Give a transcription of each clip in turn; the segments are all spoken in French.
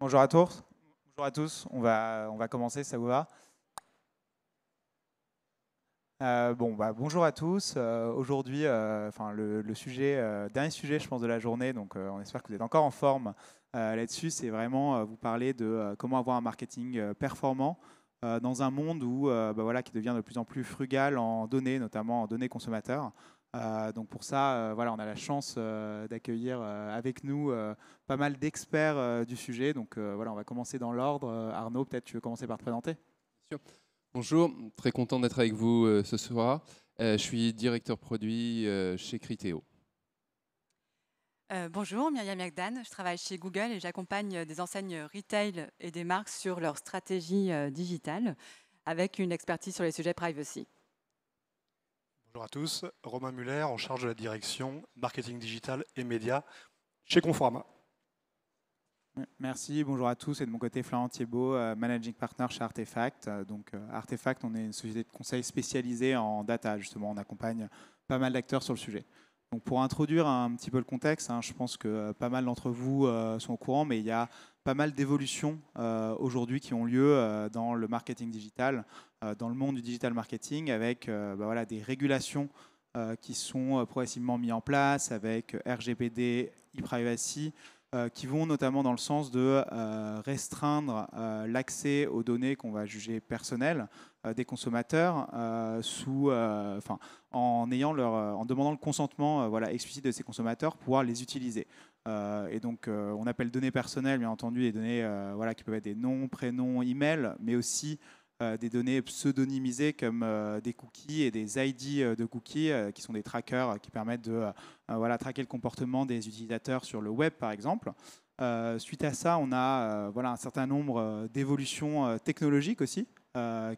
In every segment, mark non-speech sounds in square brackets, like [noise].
Bonjour à tous. Bonjour à tous. On va, on va commencer, ça vous va euh, bon, bah, bonjour à tous. Euh, aujourd'hui, euh, le, sujet, dernier sujet, je pense, de la journée. Donc, on espère que vous êtes encore en forme là-dessus. C'est vraiment vous parler de comment avoir un marketing performant dans un monde où, bah, voilà, qui devient de plus en plus frugal en données, notamment en données consommateurs. Euh, donc pour ça, euh, voilà, on a la chance euh, d'accueillir avec nous pas mal d'experts du sujet. Donc voilà, on va commencer dans l'ordre. Arnaud, peut-être tu veux commencer par te présenter Bonjour, très content d'être avec vous ce soir. je suis directeur produit chez Criteo. bonjour, Myriam Yagdan, je travaille chez Google et j'accompagne des enseignes retail et des marques sur leur stratégie digitale avec une expertise sur les sujets privacy à tous, Romain Muller en charge de la direction marketing digital et médias chez Conforma. Merci, bonjour à tous. Et de mon côté, Florent Thiebaud, euh, managing partner chez Artefact. Euh, donc, euh, Artefact, on est une société de conseil spécialisée en data, justement. On accompagne pas mal d'acteurs sur le sujet. Donc, pour introduire un petit peu le contexte, hein, je pense que pas mal d'entre vous sont au courant, mais il y a pas mal d'évolutions euh, aujourd'hui qui ont lieu euh, dans le marketing digital, euh, dans le monde du digital marketing, avec bah voilà, des régulations qui sont progressivement mises en place, avec RGPD, e-privacy, qui vont notamment dans le sens de restreindre l'accès aux données qu'on va juger personnelles des consommateurs sous, en, ayant leur, en demandant le consentement voilà, explicite de ces consommateurs pour pouvoir les utiliser. Euh, et donc, euh, on appelle données personnelles, bien entendu, des données euh, voilà, qui peuvent être des noms, prénoms, emails, mais aussi des données pseudonymisées comme des cookies et des ID de cookies, qui sont des trackers qui permettent de voilà, traquer le comportement des utilisateurs sur le web, par exemple. suite à ça, on a voilà, un certain nombre d'évolutions technologiques aussi,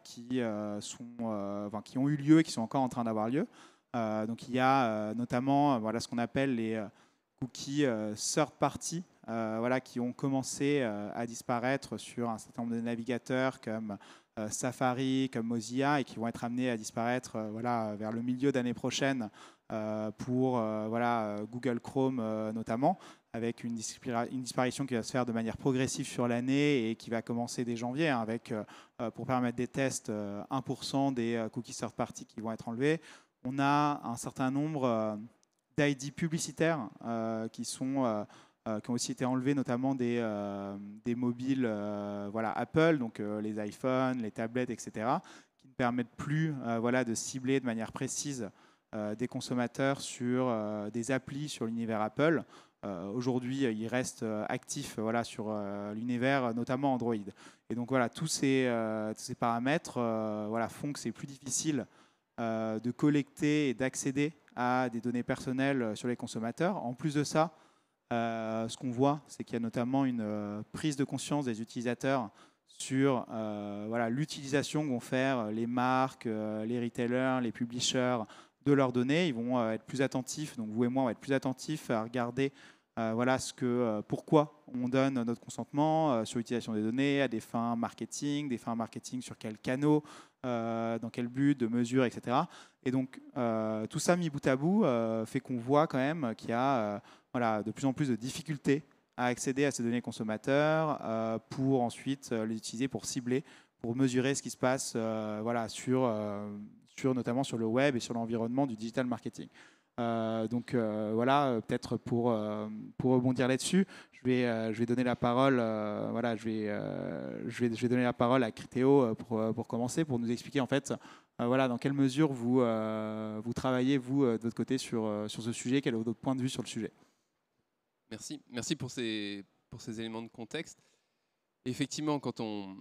qui, sont, enfin, qui ont eu lieu et qui sont encore en train d'avoir lieu. donc, il y a notamment voilà, ce qu'on appelle les cookies qui euh, third party, euh, voilà, qui ont commencé euh, à disparaître sur un certain nombre de navigateurs comme Safari, comme Mozilla, et qui vont être amenés à disparaître voilà, vers le milieu d'année prochaine pour voilà, Google Chrome notamment, avec une, disparition qui va se faire de manière progressive sur l'année et qui va commencer dès janvier, hein, avec, pour permettre des tests, 1% des cookies third party qui vont être enlevés. On a un certain nombre ID publicitaires euh, qui sont euh, euh, qui ont aussi été enlevés, notamment des, des mobiles voilà, Apple, donc les iPhones, les tablettes, etc., qui ne permettent plus voilà, de cibler de manière précise des consommateurs sur des applis sur l'univers Apple. Aujourd'hui, ils restent actifs voilà, sur l'univers, notamment Android. Et donc voilà, tous ces, tous ces paramètres voilà, font que c'est plus difficile de collecter et d'accéder à des données personnelles euh, sur les consommateurs. En plus de ça, euh, ce qu'on voit, c'est qu'il y a notamment une euh, prise de conscience des utilisateurs sur voilà l'utilisation qu'ont faire les marques, les retailers, les publishers de leurs données. Ils vont être plus attentifs, donc vous et moi, on va être plus attentifs à regarder euh, voilà ce que, euh, pourquoi on donne notre consentement euh, sur l'utilisation des données à des fins marketing, des fins marketing sur quels canaux, dans quel but, de mesure, etc. Et donc tout ça mis bout à bout fait qu'on voit quand même qu'il y a de plus en plus de difficultés à accéder à ces données consommateurs pour ensuite les utiliser pour cibler, pour mesurer ce qui se passe voilà, sur, sur, notamment sur le web et sur l'environnement du digital marketing. Euh, donc euh, voilà, euh, peut-être pour, pour rebondir là-dessus, je vais, je vais donner la parole, voilà, je vais, je vais, je vais donner la parole à Critéo pour, pour commencer, pour nous expliquer en fait, voilà, dans quelle mesure vous, vous travaillez vous de votre côté sur, sur ce sujet, quel est votre point de vue sur le sujet. Merci, merci pour ces, pour ces éléments de contexte. Effectivement, quand on,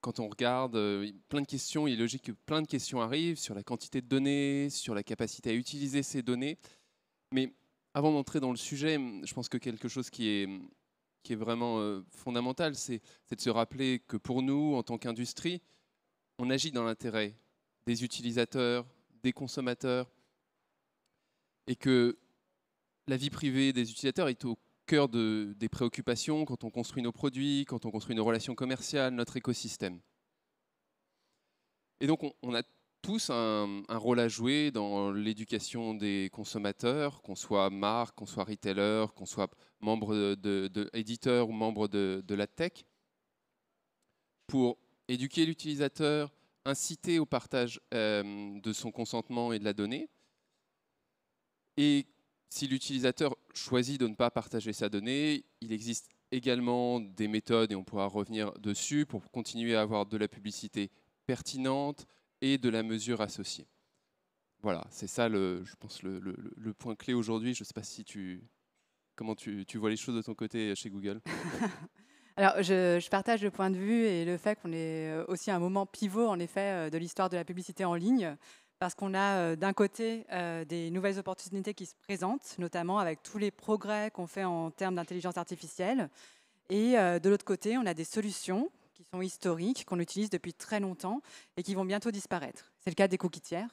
quand on regarde euh, plein de questions, il est logique que plein de questions arrivent sur la quantité de données, sur la capacité à utiliser ces données. Mais avant d'entrer dans le sujet, hum, je pense que quelque chose qui est, hum, qui est vraiment euh, fondamental, c'est de se rappeler que pour nous, en tant qu'industrie, on agit dans l'intérêt des utilisateurs, des consommateurs, et que la vie privée des utilisateurs est au cœur des préoccupations quand on construit nos produits, quand on construit nos relations commerciales, notre écosystème. Et donc on, a tous un, rôle à jouer dans l'éducation des consommateurs, qu'on soit marque, qu'on soit retailer, qu'on soit membre de, de, éditeur ou membre de, la tech, pour éduquer l'utilisateur, inciter au partage euh, de son consentement et de la donnée, et si l'utilisateur choisit de ne pas partager sa donnée, il existe également des méthodes, et on pourra revenir dessus, pour continuer à avoir de la publicité pertinente et de la mesure associée. Voilà, c'est ça, je pense, le, point clé aujourd'hui. Je ne sais pas si tu, comment tu, tu, vois les choses de ton côté chez Google. [laughs] Alors, je, je, partage le point de vue et le fait qu'on est aussi à un moment pivot, en effet, euh, de l'histoire de la publicité en ligne parce qu'on a euh, d'un côté euh, des nouvelles opportunités qui se présentent, notamment avec tous les progrès qu'on fait en termes d'intelligence artificielle, et euh, de l'autre côté, on a des solutions qui sont historiques, qu'on utilise depuis très longtemps et qui vont bientôt disparaître. C'est le cas des cookies tiers.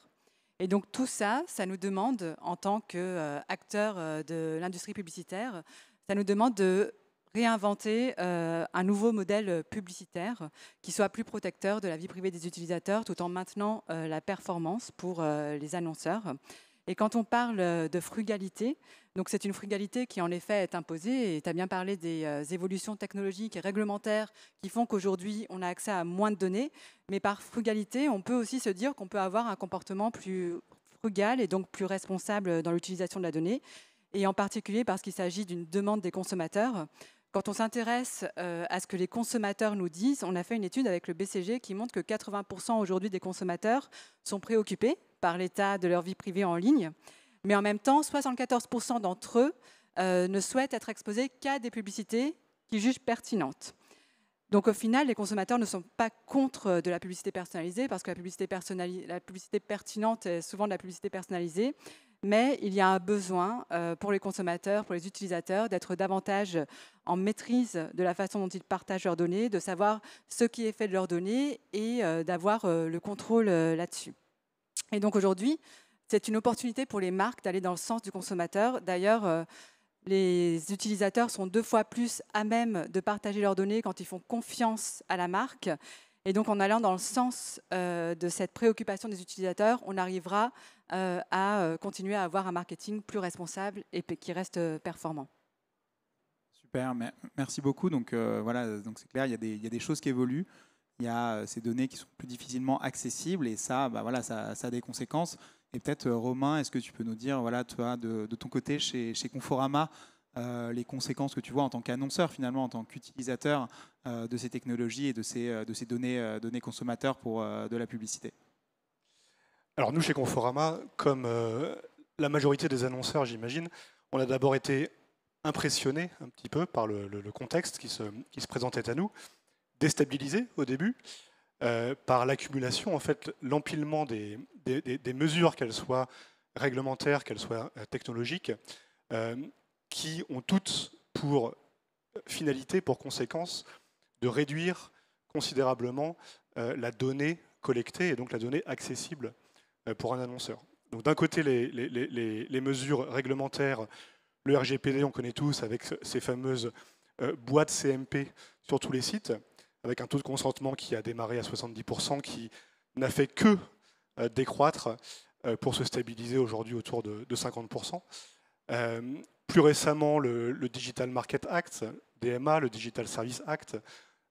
Et donc tout ça, ça nous demande, en tant qu'acteurs de l'industrie publicitaire, ça nous demande de réinventer euh, un nouveau modèle euh, publicitaire qui soit plus protecteur de la vie privée des utilisateurs tout en maintenant euh, la performance pour les annonceurs. Et quand on parle de frugalité, donc c'est une frugalité qui en effet est imposée, et tu as bien parlé des évolutions technologiques et réglementaires qui font qu'aujourd'hui on a accès à moins de données, mais par frugalité, on peut aussi se dire qu'on peut avoir un comportement plus frugal et donc plus responsable dans l'utilisation de la donnée, et en particulier parce qu'il s'agit d'une demande des consommateurs. Quand on s'intéresse euh, à ce que les consommateurs nous disent, on a fait une étude avec le BCG qui montre que 80% aujourd'hui des consommateurs sont préoccupés par l'état de leur vie privée en ligne, mais en même temps, 74% d'entre eux euh, ne souhaitent être exposés qu'à des publicités qu'ils jugent pertinentes. Donc au final, les consommateurs ne sont pas contre de la publicité personnalisée, parce que la publicité, la publicité pertinente est souvent de la publicité personnalisée, mais il y a un besoin euh, pour les consommateurs, pour les utilisateurs, d'être davantage en maîtrise de la façon dont ils partagent leurs données, de savoir ce qui est fait de leurs données et euh, d'avoir euh, le contrôle là-dessus. Et donc aujourd'hui, c'est une opportunité pour les marques d'aller dans le sens du consommateur. D'ailleurs, les utilisateurs sont deux fois plus à même de partager leurs données quand ils font confiance à la marque et donc en allant dans le sens euh, de cette préoccupation des utilisateurs, on arrivera euh, à euh, continuer à avoir un marketing plus responsable et qui reste performant. Super, merci beaucoup. Donc voilà, donc c'est clair, il y, a des, choses qui évoluent. Il y a ces données qui sont plus difficilement accessibles et ça, bah, voilà, ça, a des conséquences. Et peut-être Romain, est-ce que tu peux nous dire, voilà, toi, de, ton côté, chez Conforama, euh, les conséquences que tu vois en tant qu'annonceur, finalement, en tant qu'utilisateur euh, de ces technologies et de ces, euh, de ces données, données consommateurs pour de la publicité Alors nous, chez Conforama, comme la majorité des annonceurs, j'imagine, on a d'abord été impressionné un petit peu par le, contexte qui se, qui se, présentait à nous, déstabilisés au début. par l'accumulation, en fait, l'empilement des, mesures, qu'elles soient réglementaires, qu'elles soient technologiques, qui ont toutes pour finalité, pour conséquence, de réduire considérablement euh, la donnée collectée et donc la donnée accessible euh, pour un annonceur. Donc d'un côté, les, mesures réglementaires, le RGPD, on connaît tous, avec ces fameuses euh, boîtes CMP sur tous les sites, avec un taux de consentement qui a démarré à 70%, qui n'a fait que décroître pour se stabiliser aujourd'hui autour de 50% plus récemment le, Digital Market Act, DMA, le Digital Service Act,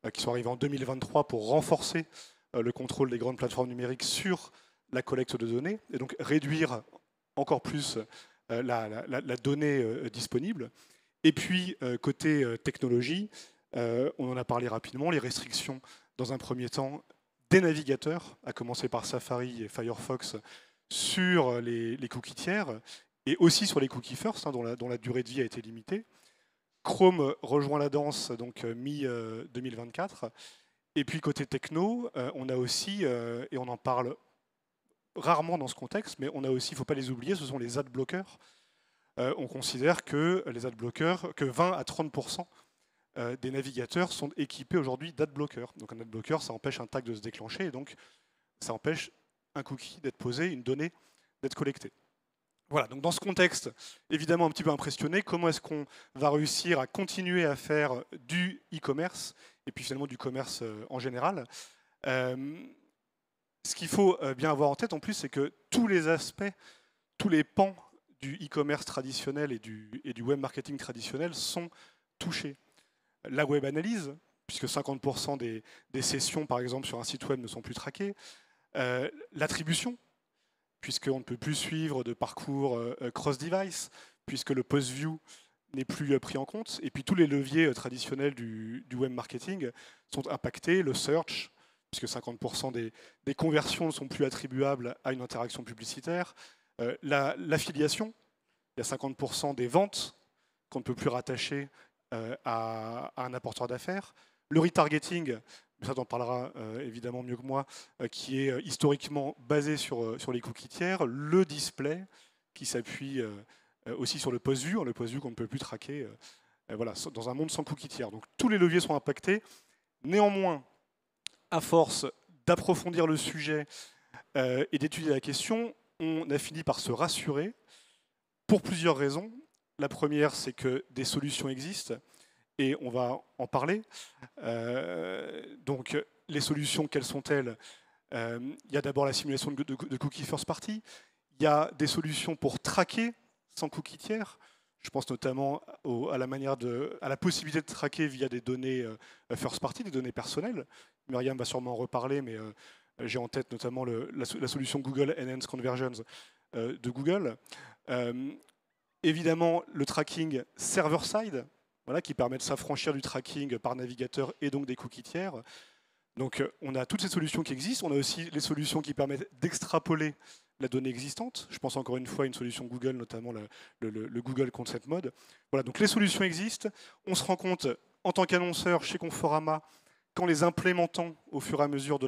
euh, qui sont arrivés en 2023 pour renforcer euh, le contrôle des grandes plateformes numériques sur la collecte de données et donc réduire encore plus euh, la, donnée disponible. Et puis, côté technologie, on en a parlé rapidement, les restrictions dans un premier temps des navigateurs, à commencer par Safari et Firefox, sur les, les cookies tiers, et aussi sur les cookies first, hein, dont, la, durée de vie a été limitée. Chrome euh, rejoint la danse donc euh, mi-2024. Euh, et puis côté techno, on a aussi, et on en parle rarement dans ce contexte, mais on a aussi, il ne faut pas les oublier, ce sont les ad bloqueurs. on considère que les ad que 20 à 30 des navigateurs sont équipés aujourd'hui d'ad blockers. Donc un ad bloqueur ça empêche un tag de se déclencher et donc ça empêche un cookie d'être posé, une donnée d'être collectée. Voilà, donc dans ce contexte, évidemment un petit peu impressionné, comment est-ce qu'on va réussir à continuer à faire du e-commerce et puis finalement du commerce euh, en général euh, Ce qu'il faut euh, bien avoir en tête en plus, c'est que tous les aspects, tous les pans du e-commerce traditionnel et du, et web marketing traditionnel sont touchés. La web analyse, puisque 50% des, sessions, par exemple, sur un site web ne sont plus traquées. L'attribution, puisqu'on ne peut plus suivre de parcours euh, euh, cross-device, puisque le post-view n'est plus euh, pris en compte. Et puis tous les leviers traditionnels du, web marketing sont impactés, le search, puisque 50% des, conversions ne sont plus attribuables à une interaction publicitaire, l'affiliation, il y a 50% des ventes qu'on ne peut plus rattacher à, à, un apporteur d'affaires, le retargeting, ça t'en parlera euh, évidemment mieux que moi, euh, qui est euh, historiquement basé sur, les cookies tiers, le display qui s'appuie aussi sur le post view hein, le post view qu'on ne peut plus traquer dans un monde sans cookies tiers. Donc tous les leviers sont impactés. Néanmoins, à force d'approfondir le sujet et d'étudier la question, on a fini par se rassurer pour plusieurs raisons. La première, c'est que des solutions existent et on va en parler. Euh, donc, les solutions, quelles sont-elles euh, Il y a d'abord la simulation de, cookies first party. Il y a des solutions pour traquer sans cookies tiers. Je pense notamment à, la manière de, à la possibilité de traquer via des données euh, first party, des données personnelles. Myriam va sûrement en reparler, mais j'ai en tête notamment la, solution Google Enhanced Conversions de Google. évidemment, le tracking server-side, voilà, qui permet de s'affranchir du tracking par navigateur et donc des cookies tiers. Donc euh, on a toutes ces solutions qui existent, on a aussi les solutions qui permettent d'extrapoler la donnée existante. Je pense encore une fois à une solution Google, notamment le, Google Concept Mode. Voilà, donc les solutions existent. On se rend compte, en tant qu'annonceur chez Conforama, qu'en les implémentant au fur et à mesure de,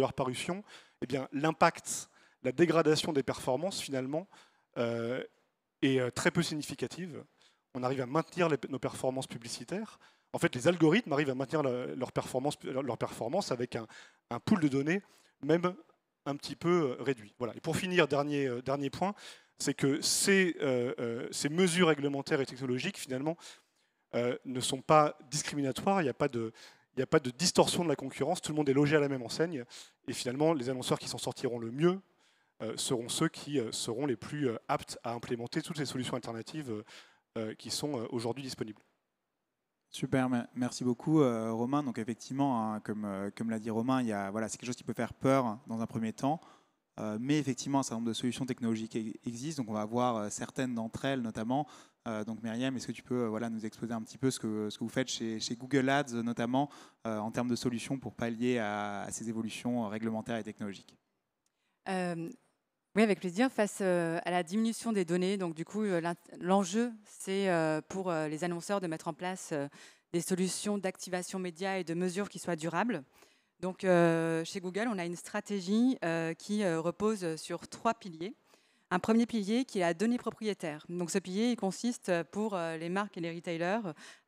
leur parution, eh bien, l'impact, la dégradation des performances, finalement, euh, est euh, très peu significative on arrive à maintenir nos performances publicitaires. En fait, les algorithmes arrivent à maintenir leurs leur, performance, performance avec un, pool de données même un petit peu euh, réduit. Voilà. Et pour finir, dernier, euh, dernier point, c'est que ces, euh, ces, mesures réglementaires et technologiques, finalement, ne sont pas discriminatoires. Il n'y a pas de il n'y a pas de distorsion de la concurrence, tout le monde est logé à la même enseigne, et finalement, les annonceurs qui s'en sortiront le mieux seront ceux qui seront les plus aptes à implémenter toutes ces solutions alternatives euh, qui sont euh, aujourd'hui disponibles. Super, merci beaucoup euh, Romain. Donc effectivement, hein, comme, comme l'a dit Romain, il y a, voilà, c'est quelque chose qui peut faire peur dans un premier temps. mais effectivement, un certain nombre de solutions technologiques e-, existent. Donc on va voir certaines d'entre elles notamment. donc Myriam, est-ce que tu peux voilà, nous exposer un petit peu ce que, ce que vous faites chez, chez Google Ads notamment en termes de solutions pour pallier à ces évolutions réglementaires et technologiques oui, avec plaisir. Face euh, à la diminution des données, donc du coup, euh, l'enjeu, c'est euh, pour les annonceurs de mettre en place des solutions d'activation média et de mesures qui soient durables. Donc, chez Google, on a une stratégie qui repose sur trois piliers. Un premier pilier qui est la donnée propriétaire. Donc, ce pilier consiste pour les marques et les retailers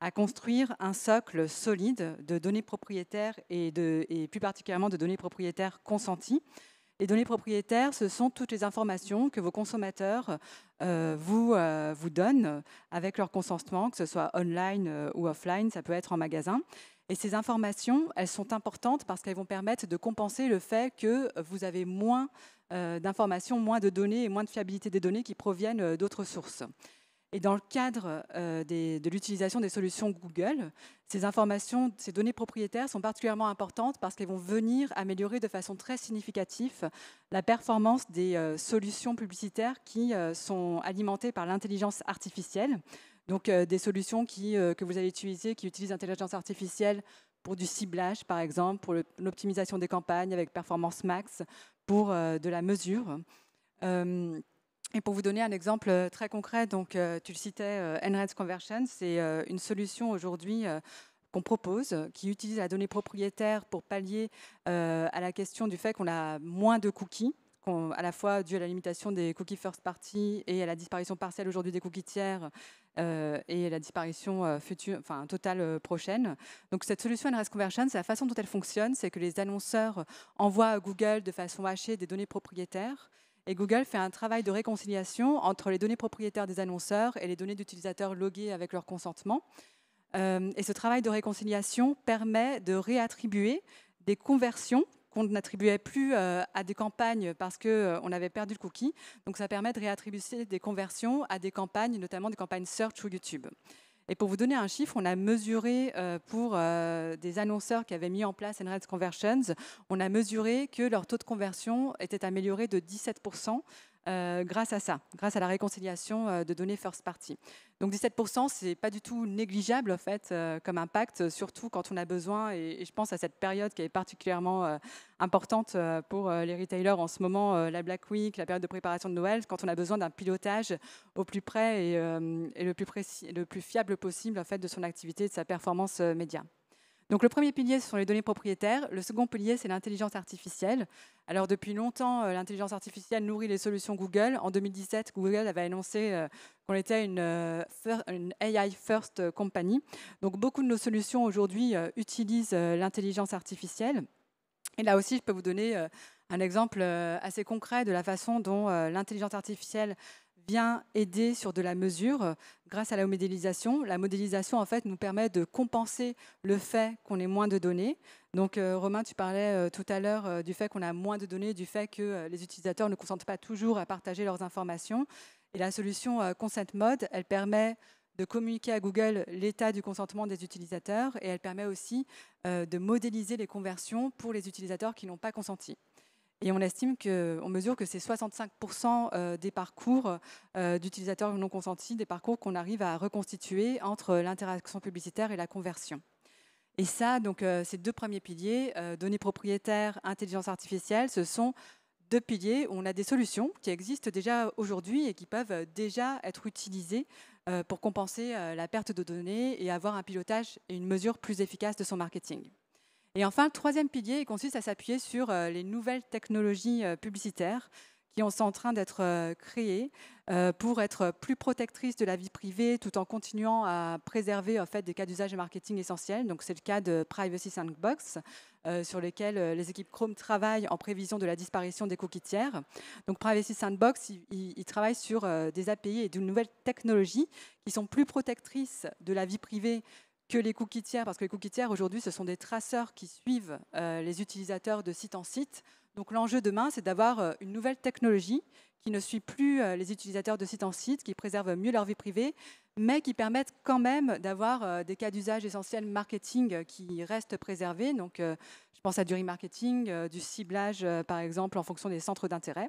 à construire un socle solide de données propriétaires et, et plus particulièrement de données propriétaires consenties les données propriétaires, ce sont toutes les informations que vos consommateurs euh, vous, euh, vous donnent avec leur consentement, que ce soit online euh, ou offline, ça peut être en magasin. Et ces informations, elles sont importantes parce qu'elles vont permettre de compenser le fait que vous avez moins d'informations, moins de données et moins de fiabilité des données qui proviennent d'autres sources. Et dans le cadre euh, de l'utilisation des solutions Google, ces informations, ces données propriétaires sont particulièrement importantes parce qu'elles vont venir améliorer de façon très significative la performance des euh, solutions publicitaires qui euh, sont alimentées par l'intelligence artificielle. Donc des solutions qui, que vous allez utiliser, qui utilisent l'intelligence artificielle pour du ciblage, par exemple, pour l'optimisation des campagnes avec Performance Max, pour de la mesure. Et pour vous donner un exemple euh, très concret, donc, euh, tu le citais, euh, NREDS Conversion, c'est une solution aujourd'hui qu'on propose, qui utilise la donnée propriétaire pour pallier à la question du fait qu'on a moins de cookies à la fois dû à la limitation des cookies first party et à la disparition partielle aujourd'hui des cookies tiers et à la disparition future, totale prochaine. Donc cette solution NRS Conversion, c'est la façon dont elle fonctionne, c'est que les annonceurs envoient à Google de façon hachée des données propriétaires et Google fait un travail de réconciliation entre les données propriétaires des annonceurs et les données d'utilisateurs logués avec leur consentement. Euh, et ce travail de réconciliation permet de réattribuer des conversions qu'on n'attribuait plus euh, à des campagnes parce qu'on euh, avait perdu le cookie. Donc ça permet de réattribuer des conversions à des campagnes, notamment des campagnes search ou YouTube. Et pour vous donner un chiffre, on a mesuré euh, pour euh, des annonceurs qui avaient mis en place red Conversions, on a mesuré que leur taux de conversion était amélioré de 17% euh, grâce à ça, grâce à la réconciliation euh, de données first party. Donc 17%, ce n'est pas du tout négligeable en fait euh, comme impact, surtout quand on a besoin, et, je pense à cette période qui est particulièrement importante pour les retailers en ce moment, la Black Week, la période de préparation de Noël, quand on a besoin d'un pilotage au plus près et, le, plus fiable possible en fait de son activité et de sa performance média. Donc le premier pilier, ce sont les données propriétaires. Le second pilier, c'est l'intelligence artificielle. Alors depuis longtemps, euh, l'intelligence artificielle nourrit les solutions Google. En 2017, Google avait annoncé euh, qu'on était une, euh, une, AI first company. Donc beaucoup de nos solutions aujourd'hui utilisent l'intelligence artificielle. Et là aussi, je peux vous donner un exemple assez concret de la façon dont l'intelligence artificielle bien aider sur de la mesure euh, grâce à la modélisation. La modélisation, en fait, nous permet de compenser le fait qu'on ait moins de données. Donc, euh, Romain, tu parlais euh, tout à l'heure du fait qu'on a moins de données, du fait que les utilisateurs ne consentent pas toujours à partager leurs informations. Et la solution Consent Mode, elle permet de communiquer à Google l'état du consentement des utilisateurs et elle permet aussi de modéliser les conversions pour les utilisateurs qui n'ont pas consenti. Et on estime que, on mesure que c'est 65% euh, des parcours euh, d'utilisateurs non consentis, des parcours qu'on arrive à reconstituer entre l'interaction publicitaire et la conversion. Et ça, donc, euh, ces deux premiers piliers, données propriétaires, intelligence artificielle, ce sont deux piliers où on a des solutions qui existent déjà aujourd'hui et qui peuvent déjà être utilisées pour compenser la perte de données et avoir un pilotage et une mesure plus efficace de son marketing. Et enfin, le troisième pilier consiste à s'appuyer sur euh, les nouvelles technologies euh, publicitaires qui sont en train d'être euh, créées pour être plus protectrices de la vie privée tout en continuant à préserver en fait, des cas d'usage et marketing essentiels. Donc, c'est le cas de Privacy Sandbox, sur lequel les équipes Chrome travaillent en prévision de la disparition des cookies tiers. Donc Privacy Sandbox, ils travaille sur des API et de nouvelles technologies qui sont plus protectrices de la vie privée que les cookies tiers, parce que les cookies tiers aujourd'hui, ce sont des traceurs qui suivent euh, les utilisateurs de site en site. Donc l'enjeu demain, c'est d'avoir euh, une nouvelle technologie qui ne suit plus euh, les utilisateurs de site en site, qui préserve mieux leur vie privée, mais qui permette quand même d'avoir des cas d'usage essentiels marketing qui restent préservés. Donc je pense à du remarketing, du ciblage, par exemple, en fonction des centres d'intérêt.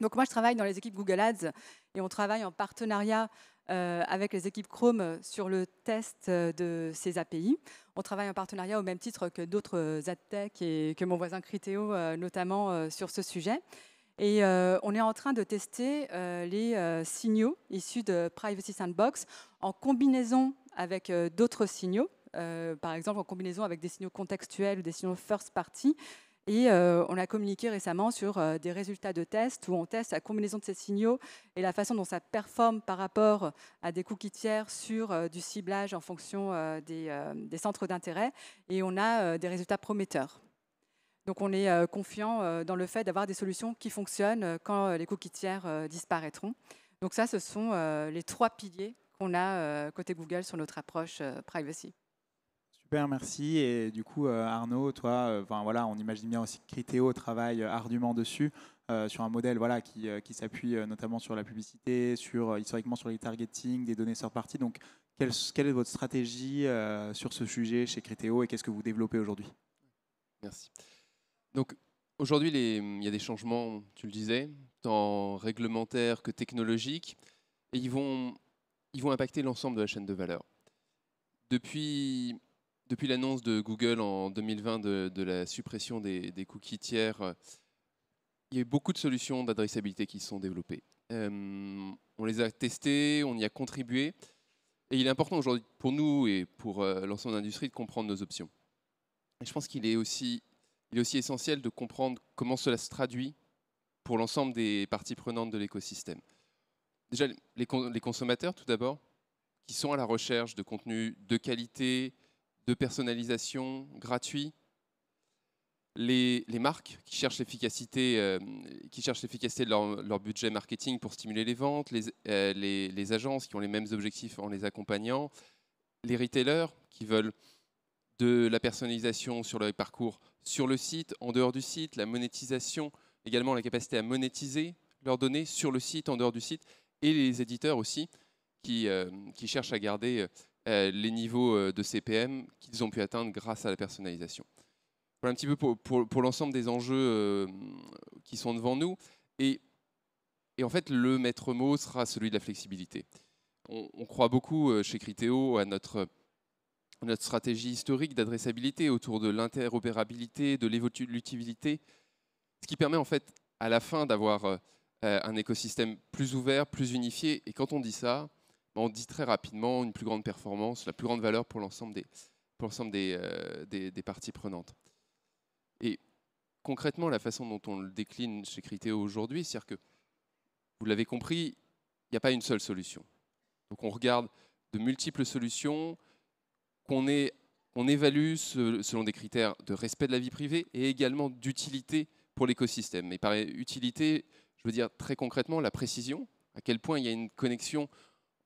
Donc moi, je travaille dans les équipes Google Ads et on travaille en partenariat euh, avec les équipes Chrome sur le test euh, de ces API. On travaille en partenariat au même titre que d'autres euh, AdTech et que mon voisin Criteo notamment sur ce sujet. Et on est en train de tester les signaux issus de Privacy Sandbox en combinaison avec d'autres signaux, par exemple en combinaison avec des signaux contextuels ou des signaux first party, et euh, on a communiqué récemment sur euh, des résultats de tests où on teste la combinaison de ces signaux et la façon dont ça performe par rapport à des cookies tiers sur euh, du ciblage en fonction des, des, centres d'intérêt. Et on a des résultats prometteurs. Donc on est confiant dans le fait d'avoir des solutions qui fonctionnent quand les cookies tiers disparaîtront. Donc ça, ce sont les trois piliers qu'on a côté Google sur notre approche privacy. Super, merci. Et du coup, euh, Arnaud, toi, euh, enfin voilà, on imagine bien aussi que Critéo travaille euh, ardument dessus. sur un modèle voilà, qui, s'appuie notamment sur la publicité, sur, historiquement sur les targeting, des données sur parties. Donc, quelle, est votre stratégie sur ce sujet chez Critéo et qu'est-ce que vous développez aujourd'hui Merci. Donc, aujourd'hui, il y a des changements, tu le disais, tant réglementaires que technologiques, et ils vont, ils vont impacter l'ensemble de la chaîne de valeur. Depuis depuis l'annonce de Google en 2020 de, la suppression des, cookies tiers, il y a eu beaucoup de solutions d'adressabilité qui sont développées. Euh, on les a testées, on y a contribué. Et il est important aujourd'hui pour nous et pour euh, l'ensemble de l'industrie de comprendre nos options. je pense qu'il est aussi, il est aussi essentiel de comprendre comment cela se traduit pour l'ensemble des parties prenantes de l'écosystème. Déjà, les, consommateurs, tout d'abord, qui sont à la recherche de contenu de qualité, de personnalisation gratuit. Les, marques qui cherchent l'efficacité, euh, qui cherchent l'efficacité de leur, budget marketing pour stimuler les ventes, euh, les, agences qui ont les mêmes objectifs en les accompagnant, les retailers qui veulent de la personnalisation sur leur parcours sur le site, en dehors du site, la monétisation, également la capacité à monétiser leurs données sur le site, en dehors du site, et les éditeurs aussi qui euh, cherchent à garder euh, les niveaux euh, de CPM qu'ils ont pu atteindre grâce à la personnalisation. Voilà un petit peu pour, l'ensemble des enjeux euh, qui sont devant nous. Et, en fait, le maître mot sera celui de la flexibilité. On, croit beaucoup chez Critéo à notre, notre stratégie historique d'adressabilité autour de l'interopérabilité, de l'utilité, ce qui permet en fait à la fin d'avoir un écosystème plus ouvert, plus unifié. Et quand on dit ça, on dit très rapidement une plus grande performance, la plus grande valeur pour l'ensemble euh, des, des, parties prenantes. Et concrètement, la façon dont on le décline chez Critéo aujourd'hui, c'est-à-dire que, vous l'avez compris, il n'y a pas une seule solution. Donc on regarde de multiples solutions qu'on on évalue selon des critères de respect de la vie privée et également d'utilité pour l'écosystème. Et par utilité, je veux dire très concrètement la précision, à quel point il y a une connexion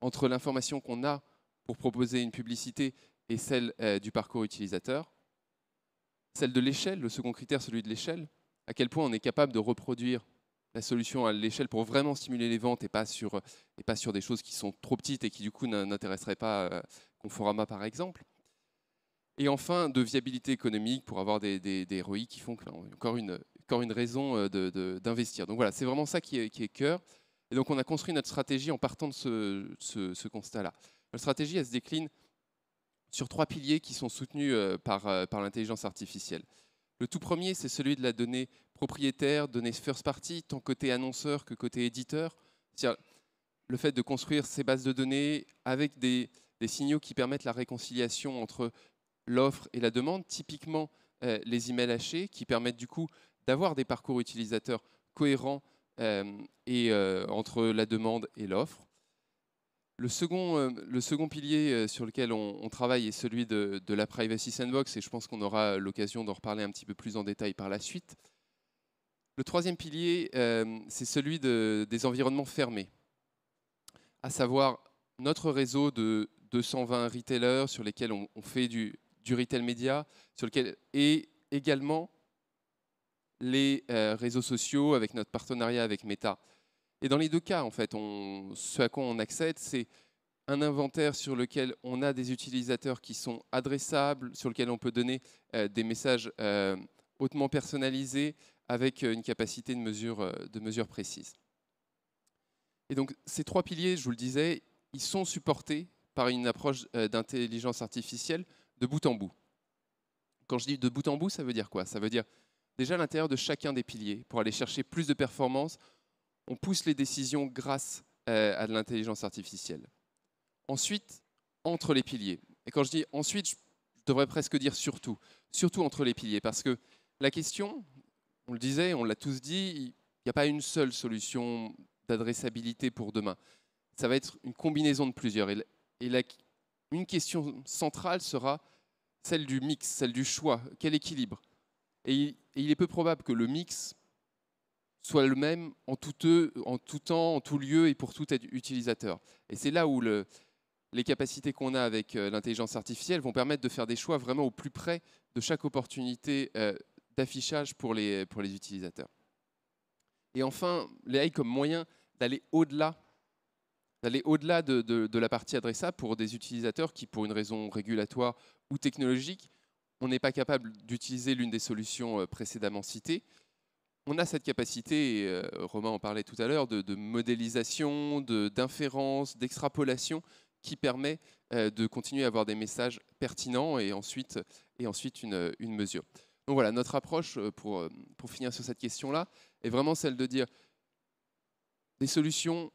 entre l'information qu'on a pour proposer une publicité et celle euh, du parcours utilisateur. Celle de l'échelle, le second critère, celui de l'échelle, à quel point on est capable de reproduire la solution à l'échelle pour vraiment stimuler les ventes et pas sur, et pas sur des choses qui sont trop petites et qui du coup n'intéresseraient pas euh, Conforama par exemple. Et enfin, de viabilité économique pour avoir des, des, ROI qui font encore une, encore une raison euh, d'investir. Donc voilà, c'est vraiment ça qui est, qui est cœur donc on a construit notre stratégie en partant de ce, constat-là. La stratégie, elle se décline sur trois piliers qui sont soutenus euh, euh, par, l'intelligence artificielle. Le tout premier, c'est celui de la donnée propriétaire, donnée first party, tant côté annonceur que côté éditeur. cest le fait de construire ces bases de données avec des, signaux qui permettent la réconciliation entre l'offre et la demande, typiquement euh, les emails hachés, qui permettent du coup d'avoir des parcours utilisateurs cohérents euh, et euh, entre la demande et l'offre. Le second, euh, le second, pilier sur lequel on, travaille est celui de, la Privacy Sandbox, et je pense qu'on aura l'occasion d'en reparler un petit peu plus en détail par la suite. Le troisième pilier, c'est celui des environnements fermés, à savoir notre réseau de 220 retailers sur lesquels on, fait du, du, retail média, sur lequel, et également les euh, réseaux sociaux, avec notre partenariat avec Meta. Et dans les deux cas, en fait, on, ce à quoi on accède, c'est un inventaire sur lequel on a des utilisateurs qui sont adressables, sur lequel on peut donner euh, des messages euh, hautement personnalisés avec une capacité de mesure, de précise. Et donc ces trois piliers, je vous le disais, ils sont supportés par une approche d'intelligence artificielle de bout en bout. Quand je dis de bout en bout, ça veut dire quoi Ça veut dire déjà à l'intérieur de chacun des piliers pour aller chercher plus de performance. On pousse les décisions grâce euh, à de l'intelligence artificielle. Ensuite, entre les piliers. Et quand je dis ensuite, je devrais presque dire surtout. Surtout entre les piliers, parce que la question, on le disait, on l'a tous dit, il n'y a pas une seule solution d'adressabilité pour demain. Ça va être une combinaison de plusieurs. Et, une question centrale sera celle du mix, celle du choix. Quel équilibre et il est peu probable que le mix soit le même en tout, en tout temps, en tout lieu et pour tout utilisateur. Et c'est là où les capacités qu'on a avec euh, l'intelligence artificielle vont permettre de faire des choix vraiment au plus près de chaque opportunité euh, d'affichage pour les, utilisateurs. Et enfin, l'AI comme moyen d'aller au-delà d'aller au-delà de, la partie adressable pour des utilisateurs qui, pour une raison régulatoire ou technologique, on n'est pas capable d'utiliser l'une des solutions euh, précédemment citées, on a cette capacité, et euh, Romain en parlait tout à l'heure, de, modélisation, d'inférence, d'extrapolation, qui permet euh, de continuer à avoir des messages pertinents et ensuite, une, mesure. Donc voilà, notre approche, pour, pour finir sur cette question-là, est vraiment celle de dire des solutions,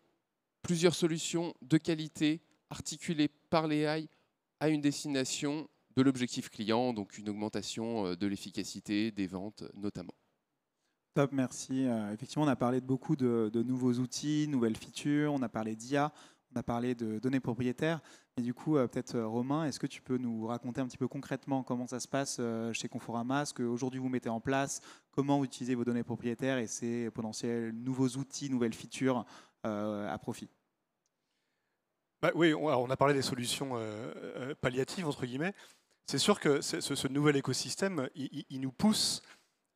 plusieurs solutions de qualité articulées par les AI à une destination l'objectif client, donc une augmentation euh, de l'efficacité des ventes notamment. Top, merci. Euh, effectivement, on a parlé de beaucoup de, nouveaux outils, nouvelles features, on a parlé d'IA, on a parlé de données propriétaires. et du coup, euh, peut-être Romain, est-ce que tu peux nous raconter un petit peu concrètement comment ça se passe chez Conforama, ce qu'aujourd'hui vous mettez en place, comment utiliser vos données propriétaires et ces potentiels nouveaux outils, nouvelles features à profit bah, Oui, on a parlé des solutions palliatives, entre guillemets. C'est sûr que ce, nouvel écosystème, il, nous pousse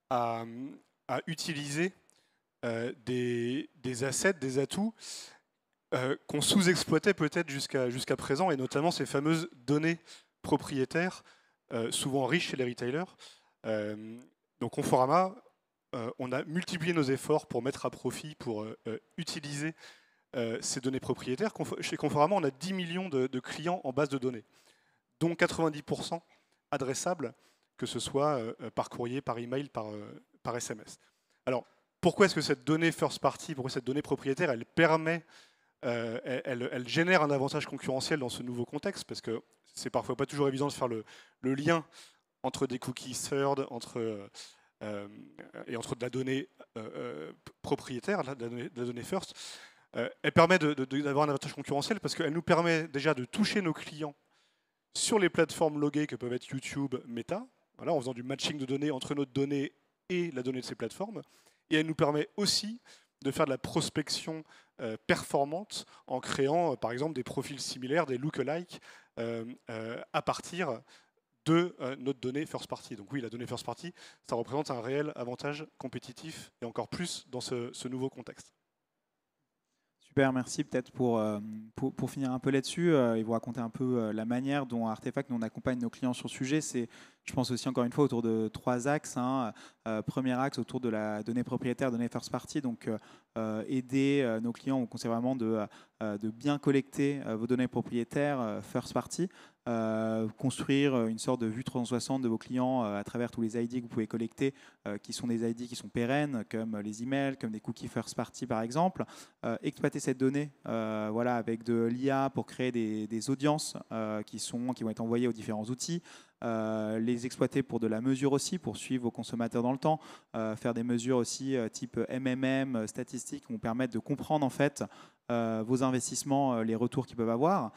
à, utiliser euh, des, assets, des atouts euh, qu'on sous-exploitait peut-être jusqu'à présent, et notamment ces fameuses données propriétaires, euh, souvent riches chez les retailers. donc Conforama, on a multiplié nos efforts pour mettre à profit, pour utiliser ces données propriétaires. chez Conforama, on a 10 millions de clients en base de données dont 90% adressables, que ce soit euh, euh, par courrier, par email, par, euh, par SMS. Alors, pourquoi est-ce que cette donnée first party, pourquoi cette donnée propriétaire, elle permet, elle, génère un avantage concurrentiel dans ce nouveau contexte Parce que c'est parfois pas toujours évident de faire le, lien entre des cookies third, entre et entre de la donnée propriétaire, de la donnée first. elle permet d'avoir un avantage concurrentiel parce qu'elle nous permet déjà de toucher nos clients sur les plateformes loguées que peuvent être YouTube, Meta, voilà, en faisant du matching de données entre notre donnée et la donnée de ces plateformes. Et elle nous permet aussi de faire de la prospection euh, performante en créant, euh, par exemple, des profils similaires, des look alike euh, à partir de notre donnée first party. Donc oui, la donnée first party, ça représente un réel avantage compétitif, et encore plus dans ce nouveau contexte. Super, merci. Peut-être euh, pour, pour, finir un peu là-dessus euh, et vous raconter un peu euh, la manière dont Artefact, nous, accompagne nos clients sur le sujet. C'est je pense aussi encore une fois autour de trois axes. Hein. Euh, premier axe autour de la donnée propriétaire, donnée first party, donc euh, euh, aider nos clients on conseille vraiment de, de bien collecter vos données propriétaires first party. construire une sorte de vue 360 de vos clients à travers tous les ID que vous pouvez collecter, qui sont des ID qui sont pérennes, comme les emails, comme des cookies first party par exemple. exploiter cette donnée voilà, avec de l'IA pour créer des, audiences qui, sont, qui vont être envoyées aux différents outils. Euh, les exploiter pour de la mesure aussi, pour suivre vos consommateurs dans le temps, euh, faire des mesures aussi euh, type MMM, statistiques, qui vont permettre de comprendre en fait vos investissements, les retours qu'ils peuvent avoir.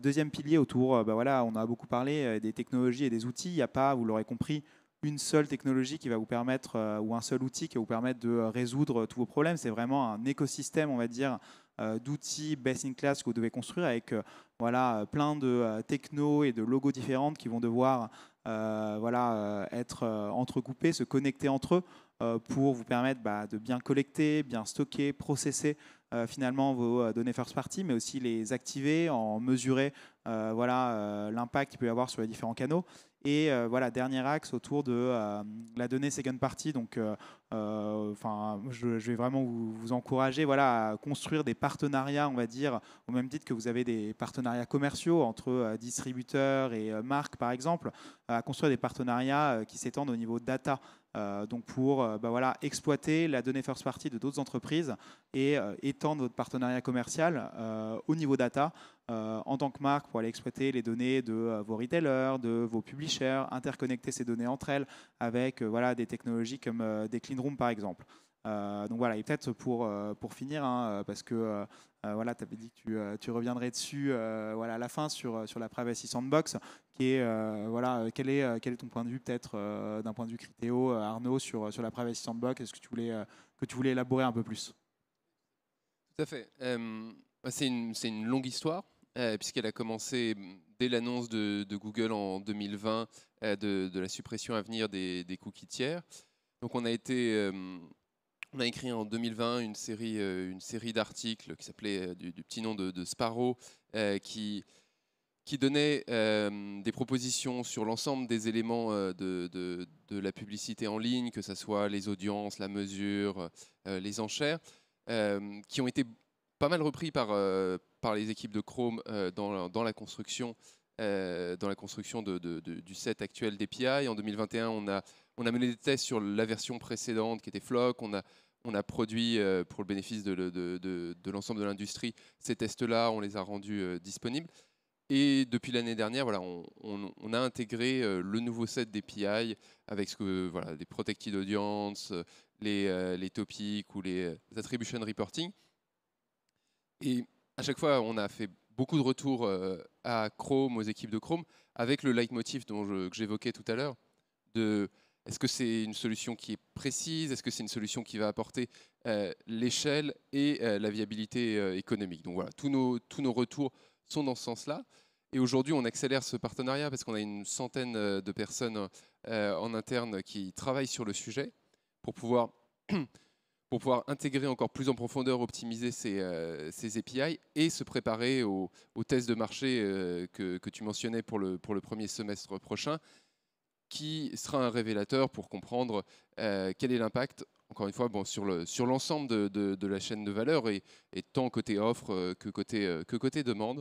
deuxième pilier autour, bah voilà, on a beaucoup parlé des technologies et des outils. Il n'y a pas, vous l'aurez compris, une seule technologie qui va vous permettre, ou un seul outil qui va vous permettre de résoudre tous vos problèmes. C'est vraiment un écosystème, on va dire, euh, d'outils best class que vous devez construire avec euh, voilà, euh, plein de techno et de logos différentes qui vont devoir voilà, être entrecoupés, se connecter entre eux pour vous permettre bah, de bien collecter, bien stocker, processer euh, finalement vos euh, données first party, mais aussi les activer, en mesurer euh, voilà l'impact qu'il peut y avoir sur les différents canaux. Et voilà, dernier axe autour de la donnée second party. Donc, enfin, je, vais vraiment vous, encourager voilà, à construire des partenariats, on va dire, au même titre que vous avez des partenariats commerciaux entre distributeurs et marques, par exemple, à construire des partenariats qui s'étendent au niveau data. donc pour bah, voilà, exploiter la donnée first party de d'autres entreprises et de votre partenariat commercial euh, au niveau data euh, en tant que marque pour aller exploiter les données de euh, vos retailers, de vos publishers, interconnecter ces données entre elles avec voilà, des technologies comme des clean rooms par exemple. donc voilà, et peut-être pour, pour finir, hein, parce que voilà, tu avais dit que tu, tu reviendrais dessus voilà, à la fin sur, sur la Privacy Sandbox, qui est, voilà, quel, est, quel est ton point de vue peut-être d'un point de vue Critéo, Arnaud, sur, sur la Privacy Sandbox Est-ce que, tu voulais que tu voulais élaborer un peu plus tout à fait. Euh, bah, c'est une, longue histoire, euh, puisqu'elle a commencé euh, dès l'annonce de, Google en 2020 de, la suppression à venir des, cookies tiers. Donc on a été... on a écrit en 2020 une série, une série d'articles qui s'appelait du, petit nom de, Sparrow, qui, qui donnait des propositions sur l'ensemble des éléments de, la publicité en ligne, que ce soit les audiences, la mesure, les enchères. Euh, qui ont été pas mal repris par, euh, par les équipes de Chrome euh, dans, dans, la construction, dans la construction du set actuel d'API. En 2021, on a, on a mené des tests sur la version précédente qui était Flock. On a, on a produit, pour le bénéfice de, l'ensemble de l'industrie, ces tests-là. On les a rendus disponibles. Et depuis l'année dernière, voilà, on, a intégré euh, le nouveau set d'API avec ce que, voilà, des protected audience, euh, les, euh, les topics ou les attribution reporting. Et à chaque fois, on a fait beaucoup de retours à Chrome, aux équipes de Chrome, avec le leitmotiv dont que j'évoquais tout à l'heure, de est-ce que c'est une solution qui est précise Est-ce que c'est une solution qui va apporter l'échelle et la viabilité économique Donc voilà, tous nos, tous nos retours sont dans ce sens-là. Et aujourd'hui, on accélère ce partenariat parce qu'on a une centaine euh, de personnes euh, en interne qui travaillent sur le sujet pour pouvoir, [clears throat] pour pouvoir intégrer encore plus en profondeur, optimiser ces, euh, ces API et se préparer aux, tests de marché que, que, tu mentionnais pour le, pour le premier semestre prochain, qui sera un révélateur pour comprendre quel est l'impact encore une fois, bon, sur l'ensemble le, sur de, de, la chaîne de valeur et, tant côté offre euh, que côté, euh, que côté demande.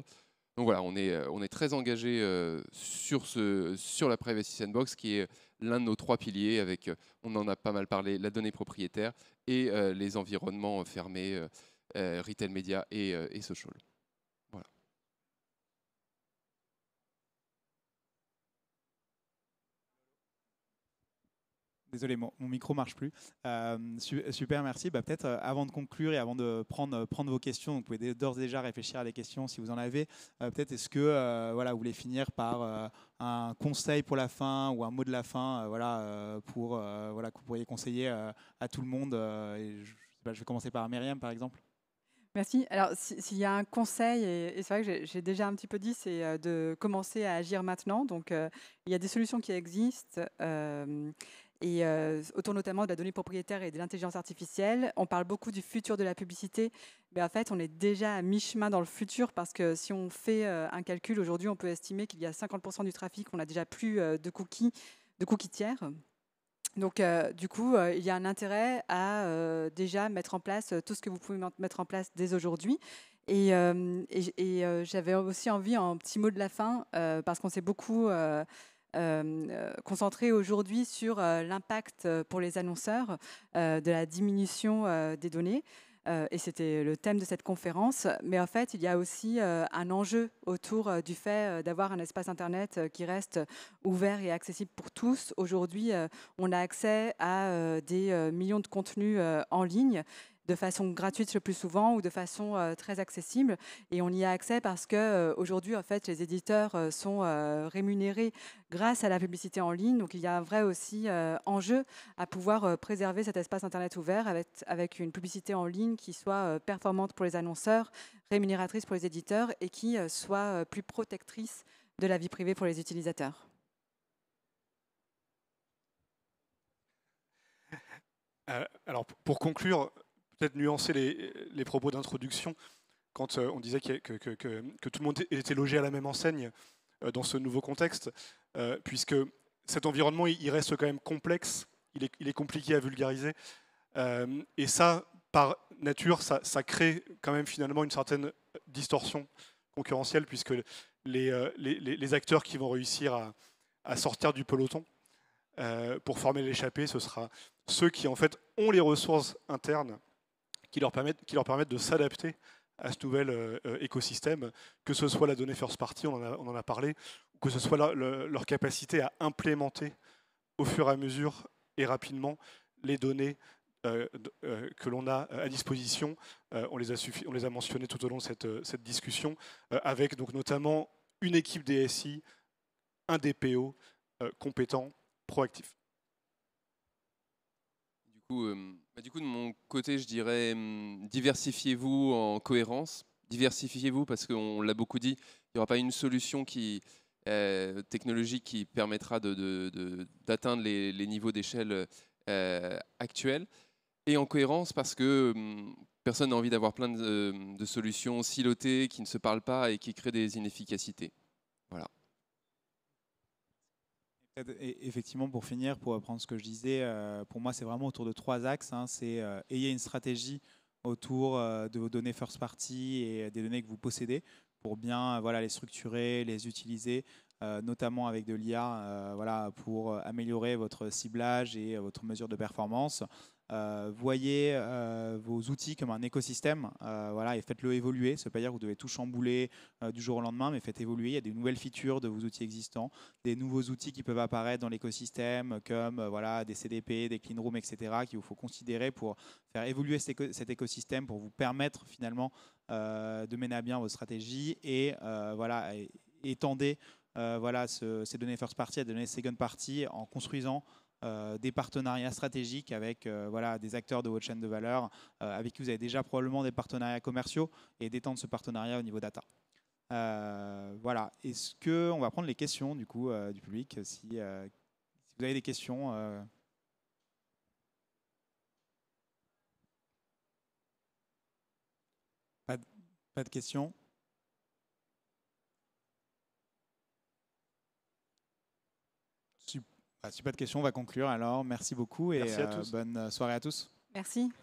Donc voilà, on est, euh, on est très engagé sur, ce, sur la Privacy Sandbox qui est l'un de nos trois piliers avec, on en a pas mal parlé, la donnée propriétaire et les environnements fermés, retail media et social. Désolé, mon, mon micro marche plus. Euh, super, merci. Bah, peut-être euh, avant de conclure et avant de prendre, euh, prendre vos questions, vous pouvez d'ores et déjà réfléchir à des questions si vous en avez. Peut-être est-ce que voilà, vous voulez finir par un conseil pour la fin ou un mot de la fin voilà, pour, voilà, que vous pourriez conseiller à tout le monde je, vais commencer par Myriam, par exemple. Merci. Alors, s'il y a un conseil, et, et c'est vrai que j'ai déjà un petit peu dit, c'est de commencer à agir maintenant. Donc, il y a des solutions qui existent et euh, autour notamment de la donnée propriétaire et de l'intelligence artificielle. On parle beaucoup du futur de la publicité, mais en fait, on est déjà à mi-chemin dans le futur parce que si on fait euh, un calcul aujourd'hui, on peut estimer qu'il y a 50% du trafic, on n'a déjà plus euh, de cookies, de cookies tiers. Donc, du coup, il y a un intérêt à déjà mettre en place tout ce que vous pouvez mettre en place dès aujourd'hui. Et, j'avais aussi envie, en petit mot de la fin, parce qu'on s'est beaucoup euh, euh, concentré concentrer aujourd'hui sur euh, l'impact pour les annonceurs de la diminution des données. et c'était le thème de cette conférence. Mais en fait, il y a aussi un enjeu autour du fait d'avoir un espace Internet qui reste ouvert et accessible pour tous. Aujourd'hui, on a accès à des millions de contenus en ligne de façon gratuite le plus souvent ou de façon euh, très accessible. Et on y a accès parce que euh, aujourd'hui, en fait, les éditeurs euh, sont rémunérés grâce à la publicité en ligne. Donc, il y a un vrai aussi enjeu à pouvoir préserver cet espace Internet ouvert avec, avec une publicité en ligne qui soit performante pour les annonceurs, rémunératrice pour les éditeurs et qui soit plus protectrice de la vie privée pour les utilisateurs. alors, pour conclure, nuancer les, propos d'introduction quand euh, on disait que, tout le monde était logé à la même enseigne euh, dans ce nouveau contexte, euh, puisque cet environnement, il reste quand même complexe, il est, compliqué à vulgariser. et ça, par nature, ça, crée quand même finalement une certaine distorsion concurrentielle, puisque les, acteurs qui vont réussir à sortir du peloton pour former l'échappée, ce sera ceux qui en fait ont les ressources internes qui leur permettent, qui leur permettent de s'adapter à ce nouvel euh, euh, écosystème, que ce soit la donnée first party, on en a, parlé, ou que ce soit leur, capacité à implémenter au fur et à mesure et rapidement les données euh, que l'on a à disposition. on, les a on les a mentionnées tout au long de cette, cette discussion, avec donc notamment une équipe DSI, un DPO compétent, proactif. Du coup, bah, du coup, de mon côté, je dirais hmm, diversifiez-vous en cohérence. Diversifiez-vous parce qu'on l'a beaucoup dit, il n'y aura pas une solution qui, euh, technologique qui permettra d'atteindre les, niveaux d'échelle euh, actuels. Et en cohérence parce que hmm, personne n'a envie d'avoir plein de, de solutions silotées qui ne se parlent pas et qui créent des inefficacités. Voilà effectivement, pour finir, pour reprendre ce que je disais, euh, pour moi, c'est vraiment autour de trois axes. Hein. C'est euh, ayez une stratégie autour euh, de vos données first party et des données que vous possédez pour bien voilà, les structurer, les utiliser, euh, notamment avec de l'IA, euh, voilà, pour améliorer votre ciblage et votre mesure de performance. Euh, voyez vos outils comme un écosystème voilà, et faites-le évoluer. Ce ne pas dire que vous devez tout chambouler du jour au lendemain, mais faites évoluer. Il y a des nouvelles features de vos outils existants, des nouveaux outils qui peuvent apparaître dans l'écosystème, comme voilà, des CDP, des clean rooms, etc., qu'il vous faut considérer pour faire évoluer cet, écosystème, pour vous permettre finalement de mener à bien vos stratégies et voilà, étendez euh, voilà, ce, ces données first party à données second party en construisant euh, des partenariats stratégiques avec euh, des acteurs de votre chaîne de valeur, avec qui vous avez déjà probablement des partenariats commerciaux, et d'étendre ce partenariat au niveau data. voilà, est-ce que on va prendre les questions du coup du public si, vous avez des questions pas de questions Bah, si pas de questions, on va conclure alors. Merci beaucoup et euh, bonne soirée à tous. Merci.